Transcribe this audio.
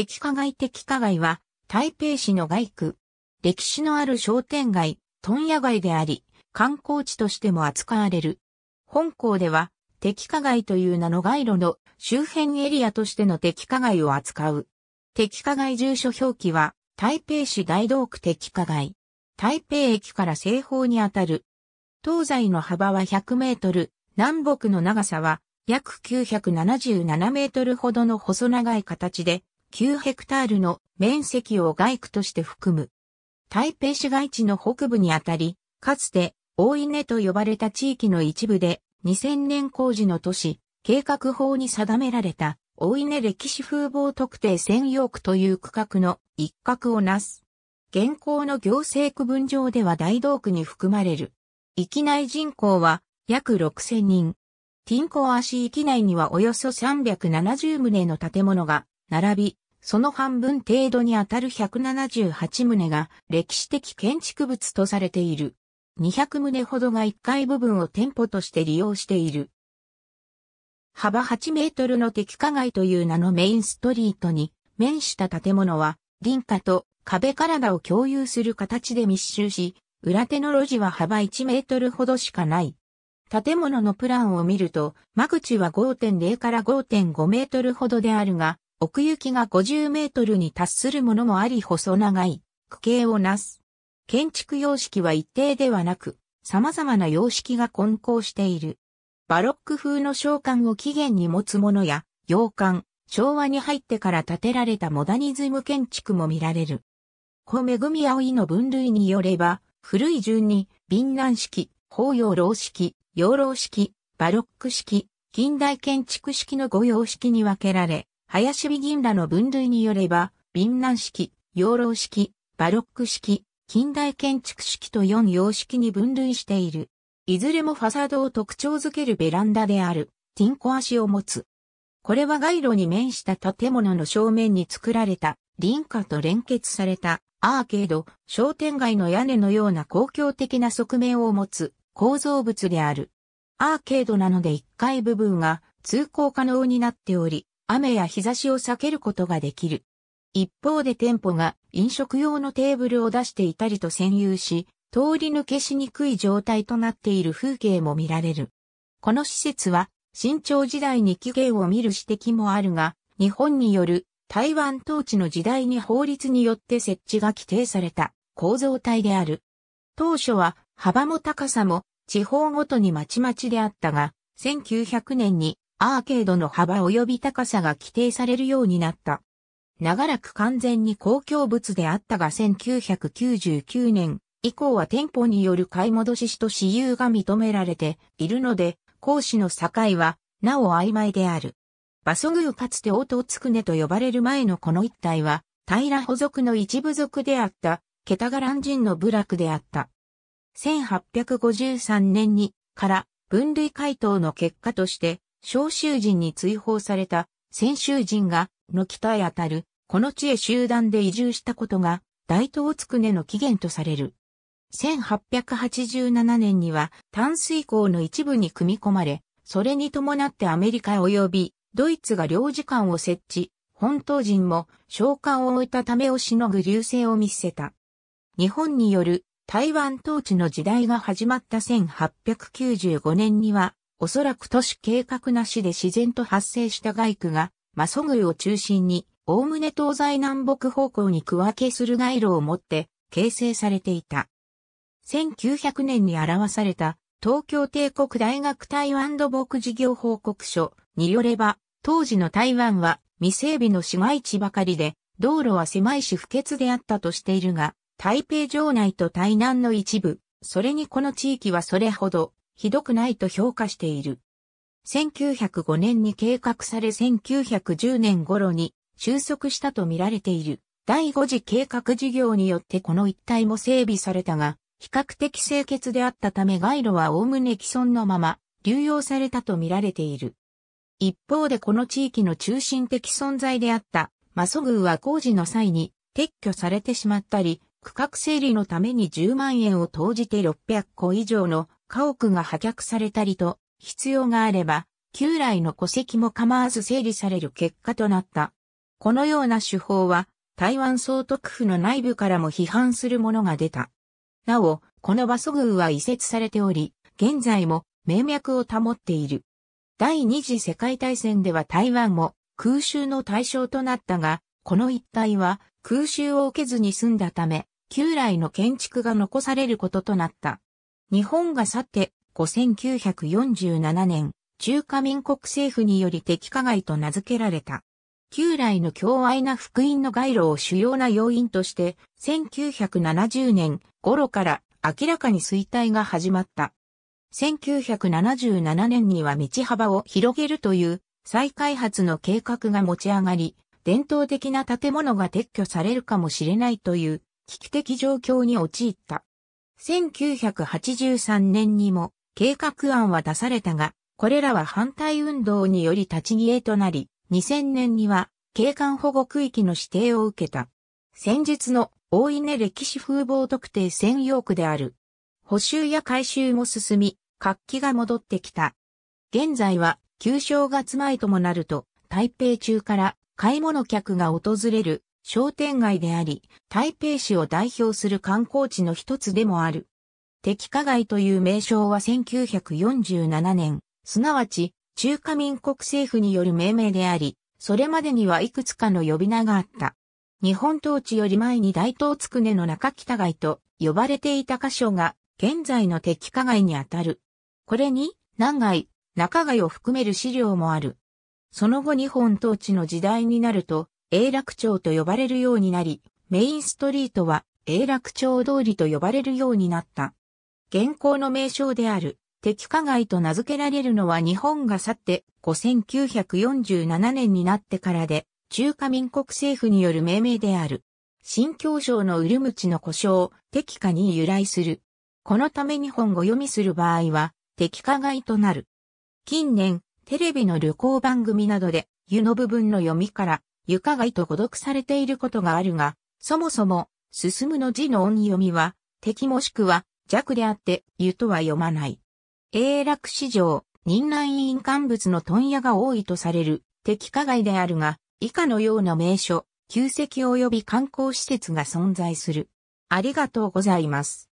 敵加外敵加外は、台北市の外区。歴史のある商店街、問屋街であり、観光地としても扱われる。本校では、敵加外という名の街路の周辺エリアとしての敵加外を扱う。敵加外住所表記は、台北市大道区敵加外。台北駅から西方にあたる。東西の幅は100メートル、南北の長さは約977メートルほどの細長い形で、9ヘクタールの面積を外区として含む。台北市街地の北部にあたり、かつて大稲と呼ばれた地域の一部で2000年工事の都市、計画法に定められた大稲歴史風貌特定専用区という区画の一角をなす。現行の行政区分上では大道区に含まれる。域内人口は約6000人。ティンコアー域内にはおよそ370棟の建物が並び、その半分程度にあたる178棟が歴史的建築物とされている。200棟ほどが1階部分を店舗として利用している。幅8メートルの敵化街という名のメインストリートに面した建物は、林家と壁体を共有する形で密集し、裏手の路地は幅1メートルほどしかない。建物のプランを見ると、間口は5.0から5.5メートルほどであるが、奥行きが50メートルに達するものもあり細長い、区形をなす。建築様式は一定ではなく、様々な様式が混交している。バロック風の召喚を起源に持つものや、洋館、昭和に入ってから建てられたモダニズム建築も見られる。小恵葵の分類によれば、古い順に、貧南式、法洋老式、養老式、バロック式、近代建築式の御様式に分けられ、林美銀らの分類によれば、民南式、養老式、バロック式、近代建築式と4様式に分類している。いずれもファサードを特徴づけるベランダである、ティンコ足を持つ。これは街路に面した建物の正面に作られた、林家と連結された、アーケード、商店街の屋根のような公共的な側面を持つ構造物である。アーケードなので1階部分が通行可能になっており、雨や日差しを避けることができる。一方で店舗が飲食用のテーブルを出していたりと占有し、通り抜けしにくい状態となっている風景も見られる。この施設は、新朝時代に起源を見る指摘もあるが、日本による台湾統治の時代に法律によって設置が規定された構造体である。当初は幅も高さも地方ごとにまちまちであったが、1900年にアーケードの幅及び高さが規定されるようになった。長らく完全に公共物であったが1999年以降は店舗による買い戻しと私有が認められているので、講師の境はなお曖昧である。バソグーかつて応答ツくネと呼ばれる前のこの一帯は、平補属の一部族であった、ケタガラン人の部落であった。1853年に、から、分類回答の結果として、召集人に追放された先州人が、の北へあたる、この地へ集団で移住したことが、大東つくねの起源とされる。1887年には、淡水港の一部に組み込まれ、それに伴ってアメリカ及び、ドイツが領事館を設置、本島人も召喚を終えたためをしのぐ流星を見せた。日本による台湾統治の時代が始まった1895年にはおそらく都市計画なしで自然と発生した街区が、マソグを中心に、おおむね東西南北方向に区分けする街路を持って形成されていた。1900年に表された東京帝国大学台湾土木事業報告書によれば、当時の台湾は未整備の市街地ばかりで、道路は狭いし不潔であったとしているが、台北城内と台南の一部、それにこの地域はそれほどひどくないと評価している。1905年に計画され1910年頃に収束したと見られている。第5次計画事業によってこの一帯も整備されたが、比較的清潔であったため街路はおおむね既存のまま流用されたと見られている。一方でこの地域の中心的存在であったマソ宮は工事の際に撤去されてしまったり、区画整理のために10万円を投じて600個以上の家屋が破却されたりと、必要があれば、旧来の戸籍も構わず整理される結果となった。このような手法は、台湾総督府の内部からも批判するものが出た。なお、この場所宮は移設されており、現在も名脈を保っている。第二次世界大戦では台湾も空襲の対象となったが、この一帯は空襲を受けずに済んだため、旧来の建築が残されることとなった。日本が去って5947年、中華民国政府により敵加害と名付けられた。旧来の強愛な福音の街路を主要な要因として、1970年頃から明らかに衰退が始まった。1977年には道幅を広げるという再開発の計画が持ち上がり、伝統的な建物が撤去されるかもしれないという危機的状況に陥った。1983年にも計画案は出されたが、これらは反対運動により立ち消えとなり、2000年には景観保護区域の指定を受けた。先日の大稲歴史風貌特定専用区である。補修や改修も進み、活気が戻ってきた。現在は旧正月前ともなると、台北中から買い物客が訪れる商店街であり、台北市を代表する観光地の一つでもある。敵化街という名称は1947年、すなわち中華民国政府による命名であり、それまでにはいくつかの呼び名があった。日本統治より前に大東つくねの中北街と呼ばれていた箇所が現在の敵化街にあたる。これに南街、中街を含める資料もある。その後日本統治の時代になると、永楽町と呼ばれるようになり、メインストリートは永楽町通りと呼ばれるようになった。現行の名称である、敵化街と名付けられるのは日本が去って5947年になってからで、中華民国政府による命名である。新教省のウルムチの故障、敵化に由来する。このため日本語読みする場合は、敵化街となる。近年、テレビの旅行番組などで、湯の部分の読みから、床外と孤読されていることがあるが、そもそも、進むの字の音読みは、敵もしくは弱であって、湯とは読まない。永楽史上、忍委院幹物の問屋が多いとされる、敵加害であるが、以下のような名所、旧跡及び観光施設が存在する。ありがとうございます。